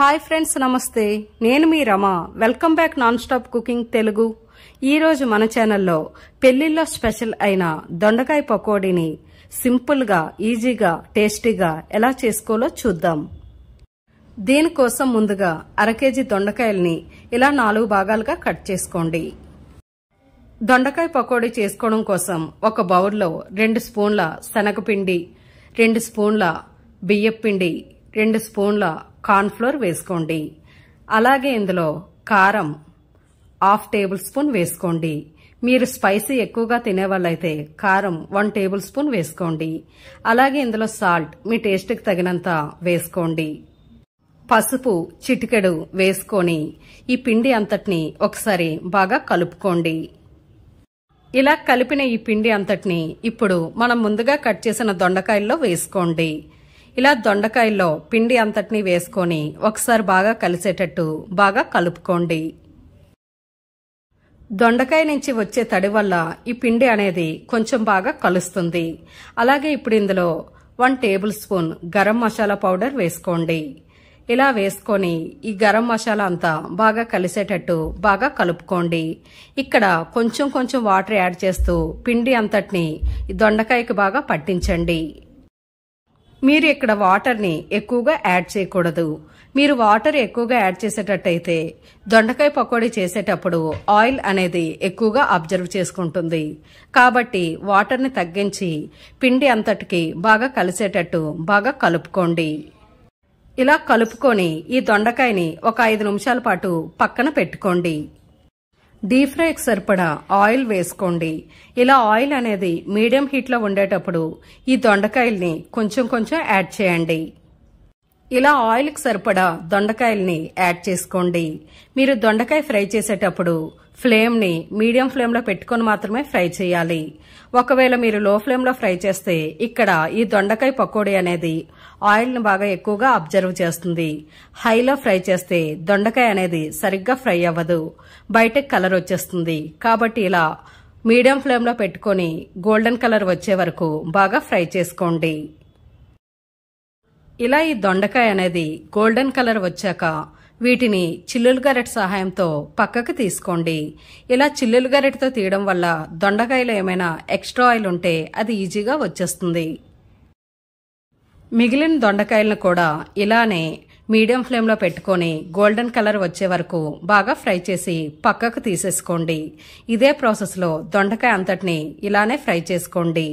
hi friends నమస్తే నేను మీ Rama welcome back non stop cooking Telugu ఈరోజు మన ఛానల్లో పెళ్లిళ్ళ స్పెషల్ అయిన దొండకాయ పకోడీని సింపుల్గా ఈజీగా టేస్టీగా ఎలా చేసుకోలో చూద్దాం దీనికోసం ముందుగా కేజీ దొండకాయల్ని ఇలా నాలుగు భాగాలుగా కట్ చేసుకోండి దొండకాయ పకోడీ చేసుకోవడం కోసం ఒక బౌల్లో రెండు స్పూన్ల శనగపిండి రెండు స్పూన్ల బియ్యపిండి రెండు స్పూన్ల కార్న్ఫ్లోర్ వేసుకోండి అలాగే ఇందులో కారం హాఫ్ టేబుల్ స్పూన్ వేసుకోండి మీరు స్పైసీ ఎక్కువగా తినే కారం వన్ టేబుల్ స్పూన్ వేసుకోండి అలాగే ఇందులో సాల్ట్ మీ టేస్ట్కి తగినంత వేసుకోండి పసుపు చిటికెడు వేసుకొని ఈ పిండి అంతటిని ఒకసారి బాగా కలుపుకోండి ఇలా కలిపిన ఈ పిండి అంతటిని ఇప్పుడు మనం ముందుగా కట్ చేసిన దొండకాయల్లో వేసుకోండి ఇలా దొండకాయల్లో పిండి అంతటినీ వేసుకొని ఒకసారి బాగా కలిసేటట్టు బాగా కలుపుకోండి దొండకాయ నుంచి వచ్చే తడి వల్ల ఈ పిండి అనేది కొంచెం బాగా కలుస్తుంది అలాగే ఇప్పుడు ఇందులో one tablespoon garam masala powder వేసుకోండి ఇలా వేసుకొని ఈ గరం మసాలా అంతా బాగా కలిసేటట్టు బాగా కలుపుకోండి ఇక్కడ కొంచెం కొంచెం వాటర్ యాడ్ చేస్తూ పిండి అంతటిని దొండకాయకి బాగా పట్టించండి మీరు ఇక్కడ వాటర్ని ఎక్కువగా యాడ్ చేయకూడదు మీరు వాటర్ ఎక్కువగా యాడ్ చేసేటట్టయితే దొండకాయ పకోడీ చేసేటప్పుడు ఆయిల్ అనేది ఎక్కువగా అబ్జర్వ్ చేసుకుంటుంది కాబట్టి వాటర్ని తగ్గించి పిండి అంతటికి బాగా కలిసేటట్టు బాగా కలుపుకోండి ఇలా కలుపుకొని ఈ దొండకాయని ఒక ఐదు నిమిషాల పాటు పక్కన పెట్టుకోండి డీప్ ఫ్రైకి సరిపడా ఆయిల్ వేసుకోండి ఇలా ఆయిల్ అనేది మీడియం హీట్లో ఉండేటప్పుడు ఈ దొండకాయల్ని కొంచెం కొంచెం యాడ్ చేయండి ఇలా ఆయిల్కి సరిపడా దొండకాయల్ని యాడ్ చేసుకోండి మీరు దొండకాయ ఫ్రై చేసేటప్పుడు ఫ్లేమ్ని మీడియం ఫ్లేమ్లో పెట్టుకొని మాత్రమే ఫ్రై చేయాలి ఒకవేళ మీరు లో ఫ్లేమ్లో ఫ్రై చేస్తే ఇక్కడ ఈ దొండకాయ పకోడీ అనేది ఆయిల్ని బాగా ఎక్కువగా అబ్జర్వ్ చేస్తుంది హైలో ఫ్రై చేస్తే దొండకాయ అనేది సరిగ్గా ఫ్రై అవ్వదు బయటకు కలర్ వచ్చేస్తుంది కాబట్టి ఇలా మీడియం ఫ్లేమ్లో పెట్టుకొని గోల్డెన్ కలర్ వచ్చే వరకు బాగా ఫ్రై చేసుకోండి ఇలా ఈ దొండకాయ అనేది గోల్డెన్ కలర్ వచ్చాక వీటిని చిల్లులు గరెట్ సహాయంతో పక్కకు తీసుకోండి ఇలా చిల్లులు గరెట్తో తీయడం వల్ల దొండకాయలో ఏమైనా ఎక్స్ట్రా ఆయిల్ ఉంటే అది ఈజీగా వచ్చేస్తుంది మిగిలిన దొండకాయలను కూడా ఇలానే మీడియం ఫ్లేమ్లో పెట్టుకొని గోల్డెన్ కలర్ వచ్చే వరకు బాగా ఫ్రై చేసి పక్కకు తీసేసుకోండి ఇదే ప్రాసెస్లో దొండకాయ అంతటిని ఇలానే ఫ్రై చేసుకోండి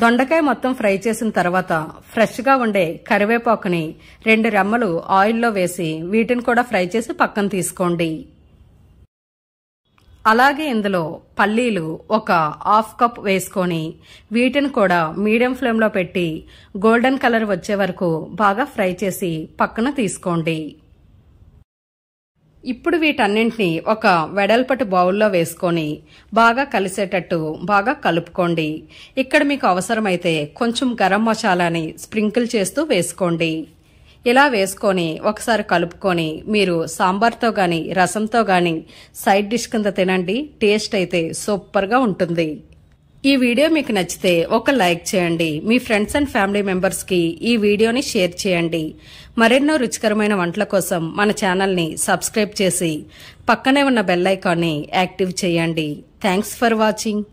దొండకాయ మొత్తం ఫ్రై చేసిన తర్వాత ఫ్రెష్గా ఉండే కరివేపాకుని రెండు రెమ్మలు ఆయిల్లో వేసి వీటిని కూడా ఫ్రై చేసి పక్కన తీసుకోండి అలాగే ఇందులో పల్లీలు ఒక హాఫ్ కప్ వేసుకొని వీటిని కూడా మీడియం ఫ్లేమ్లో పెట్టి గోల్డెన్ కలర్ వచ్చే వరకు బాగా ఫ్రై చేసి పక్కన తీసుకోండి ఇప్పుడు వీటన్నింటినీ ఒక వెడల్పటి బౌల్లో వేసుకొని బాగా కలిసేటట్టు బాగా కలుపుకోండి ఇక్కడ మీకు అవసరమైతే కొంచెం గరం మసాలాని స్ప్రింకిల్ చేస్తూ వేసుకోండి ఇలా వేసుకొని ఒకసారి కలుపుకొని మీరు సాంబార్తో కానీ రసంతో కానీ సైడ్ డిష్ కింద తినండి టేస్ట్ అయితే సూపర్గా ఉంటుంది ఈ వీడియో మీకు నచ్చితే ఒక లైక్ చేయండి మీ ఫ్రెండ్స్ అండ్ ఫ్యామిలీ కి ఈ వీడియోని షేర్ చేయండి మరెన్నో రుచికరమైన వంటల కోసం మన ఛానల్ని సబ్స్క్రైబ్ చేసి పక్కనే ఉన్న బెల్ ఐకాన్ని యాక్టివ్ చేయండి థ్యాంక్స్ ఫర్ వాచింగ్